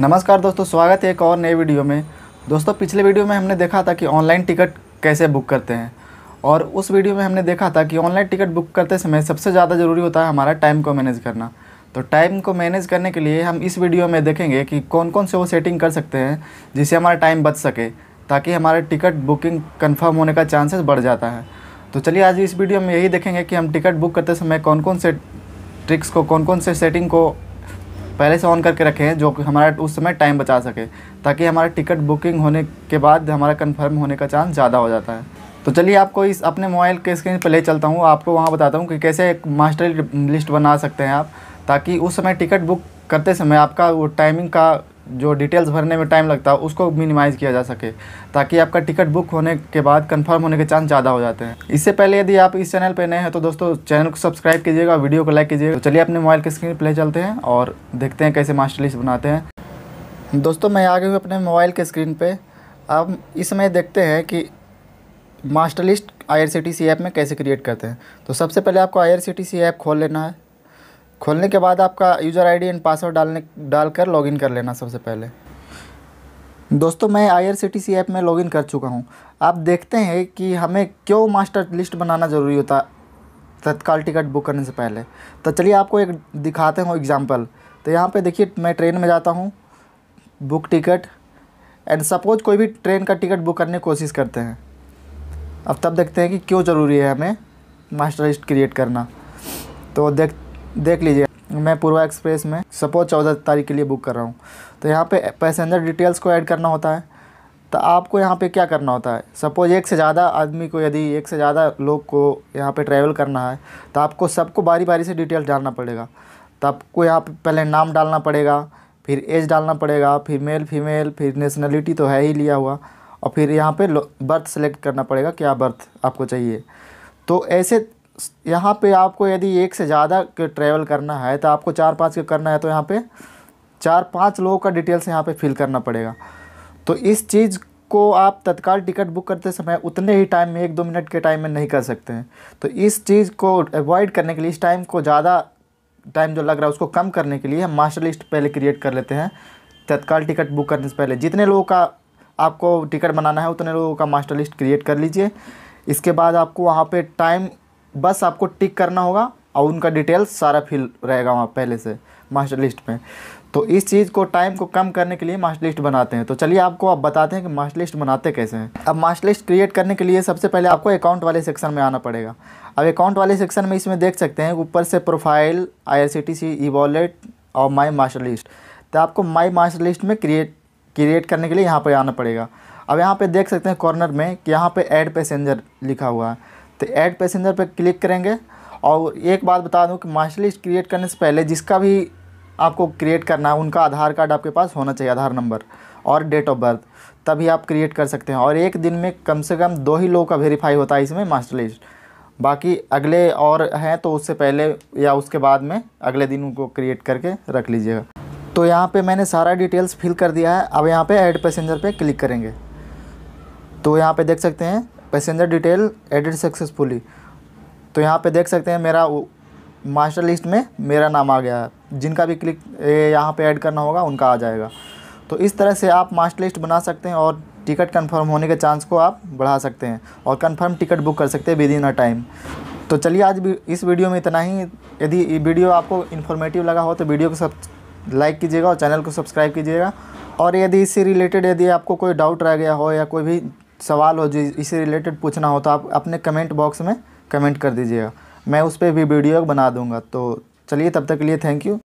नमस्कार दोस्तों स्वागत है एक और नए वीडियो में दोस्तों पिछले वीडियो में हमने देखा था कि ऑनलाइन टिकट कैसे बुक करते हैं और उस वीडियो में हमने देखा था कि ऑनलाइन टिकट बुक करते समय सबसे ज़्यादा ज़रूरी होता है हमारा टाइम को मैनेज करना तो टाइम को मैनेज करने के लिए हम इस वीडियो में देखेंगे कि कौन कौन से वो सेटिंग कर सकते हैं जिससे हमारा टाइम बच सके ताकि हमारे टिकट बुकिंग कन्फर्म होने का चांसेस बढ़ जाता है तो चलिए आज इस वीडियो में यही देखेंगे कि हम टिकट बुक करते समय कौन कौन से ट्रिक्स को कौन कौन से सेटिंग को पहले से ऑन करके रखें जो हमारा उस समय टाइम बचा सके ताकि हमारा टिकट बुकिंग होने के बाद हमारा कन्फर्म होने का चांस ज़्यादा हो जाता है तो चलिए आपको इस अपने मोबाइल के स्क्रीन पर ले चलता हूँ आपको वहाँ बताता हूँ कि कैसे एक मास्टर लिस्ट बना सकते हैं आप ताकि उस समय टिकट बुक करते समय आपका वो टाइमिंग का जो डिटेल्स भरने में टाइम लगता है उसको मिनिमाइज़ किया जा सके ताकि आपका टिकट बुक होने के बाद कंफर्म होने के चांस ज़्यादा हो जाते हैं इससे पहले यदि आप इस चैनल पर नए हैं तो दोस्तों चैनल को सब्सक्राइब कीजिएगा वीडियो को लाइक कीजिएगा तो चलिए अपने मोबाइल के स्क्रीन पर चलते हैं और देखते हैं कैसे मास्टर लिस्ट बनाते हैं दोस्तों मैं आ गए हूँ अपने मोबाइल के स्क्रीन पर अब समय देखते हैं कि मास्टर लिस्ट आई ऐप में कैसे क्रिएट करते हैं तो सबसे पहले आपको आई ऐप खोल लेना है खोलने के बाद आपका यूज़र आईडी एंड पासवर्ड डालने डालकर लॉगिन कर लेना सबसे पहले दोस्तों मैं सी ऐप में लॉगिन कर चुका हूँ आप देखते हैं कि हमें क्यों मास्टर लिस्ट बनाना ज़रूरी होता तत्काल टिकट बुक करने से पहले तो चलिए आपको एक दिखाते हूँ एग्ज़ाम्पल तो यहाँ पे देखिए मैं ट्रेन में जाता हूँ बुक टिकट एंड सपोज कोई भी ट्रेन का टिकट बुक करने की कोशिश करते हैं अब तब देखते हैं कि क्यों ज़रूरी है हमें मास्टर लिस्ट क्रिएट करना तो देख देख लीजिए मैं पूर्वा एक्सप्रेस में सपोज चौदह तारीख के लिए बुक कर रहा हूँ तो यहाँ पे पैसेंजर डिटेल्स को ऐड करना होता है तो आपको यहाँ पे क्या करना होता है सपोज एक से ज़्यादा आदमी को यदि एक से ज़्यादा लोग को यहाँ पे ट्रैवल करना है तो आपको सबको बारी बारी से डिटेल्स डालना पड़ेगा तो आपको यहाँ पे पहले नाम डालना पड़ेगा फिर एज डालना पड़ेगा फिर मेल फीमेल फिर नेशनलिटी तो है ही लिया हुआ और फिर यहाँ पर बर्थ सेलेक्ट करना पड़ेगा क्या बर्थ आपको चाहिए तो ऐसे यहाँ पे आपको यदि एक से ज़्यादा के ट्रैवल करना है तो आपको चार पाँच के करना है तो यहाँ पे चार पाँच लोगों का डिटेल्स यहाँ पे फिल करना पड़ेगा तो इस चीज़ को आप तत्काल टिकट बुक करते समय उतने ही टाइम में एक दो मिनट के टाइम में नहीं कर सकते हैं तो इस चीज़ को अवॉइड करने के लिए इस टाइम को ज़्यादा टाइम जो लग रहा है उसको कम करने के लिए हम मास्टर लिस्ट पहले क्रिएट कर लेते हैं तत्काल टिकट बुक करने से पहले जितने लोगों का आपको टिकट बनाना है उतने लोगों का मास्टर लिस्ट क्रिएट कर लीजिए इसके बाद आपको वहाँ पे टाइम बस आपको टिक करना होगा और उनका डिटेल्स सारा फिल रहेगा वहाँ पहले से मास्टर लिस्ट में तो इस चीज़ को टाइम को कम करने के लिए मास्टर लिस्ट बनाते हैं तो चलिए आपको अब बताते हैं कि मास्टर लिस्ट बनाते कैसे हैं अब मास्टर लिस्ट क्रिएट करने के लिए सबसे पहले आपको अकाउंट वाले सेक्शन में आना पड़ेगा अब अकाउंट वाले सेक्शन में इसमें देख सकते हैं ऊपर से profile I R C T C e wallet और माई मास्टर लिस्ट तो आपको माई मास्टर लिस्ट में क्रिएट क्रिएट करने के लिए यहाँ पर आना पड़ेगा अब यहाँ पर देख सकते हैं कॉर्नर में कि यहाँ पर एड पैसेंजर लिखा हुआ है तो ऐड पैसेंजर पर क्लिक करेंगे और एक बात बता दूँ कि मास्टर लिस्ट क्रिएट करने से पहले जिसका भी आपको क्रिएट करना है उनका आधार कार्ड आपके पास होना चाहिए आधार नंबर और डेट ऑफ बर्थ तभी आप क्रिएट कर सकते हैं और एक दिन में कम से कम दो ही लोगों का वेरीफाई होता है इसमें मास्टर लिस्ट बाकी अगले और हैं तो उससे पहले या उसके बाद में अगले दिन उनको क्रिएट करके रख लीजिएगा तो यहाँ पे मैंने सारा डिटेल्स फिल कर दिया है अब यहाँ पे ऐड पैसेंजर पे क्लिक करेंगे तो यहाँ पे देख सकते हैं पैसेंजर डिटेल एडिट सक्सेसफुली तो यहाँ पे देख सकते हैं मेरा मास्टर लिस्ट में मेरा नाम आ गया है जिनका भी क्लिक यहाँ पे ऐड करना होगा उनका आ जाएगा तो इस तरह से आप मास्टर लिस्ट बना सकते हैं और टिकट कंफर्म होने के चांस को आप बढ़ा सकते हैं और कंफर्म टिकट बुक कर सकते हैं विद इन अ टाइम तो चलिए आज भी इस वीडियो में इतना ही यदि वीडियो आपको इन्फॉर्मेटिव लगा हो तो वीडियो को सब लाइक कीजिएगा और चैनल को सब्सक्राइब कीजिएगा और यदि इससे रिलेटेड यदि आपको कोई डाउट रह गया हो या कोई भी सवाल हो जो इसे रिलेटेड पूछना हो तो आप अपने कमेंट बॉक्स में कमेंट कर दीजिएगा मैं उस पर भी वीडियो बना दूँगा तो चलिए तब तक के लिए थैंक यू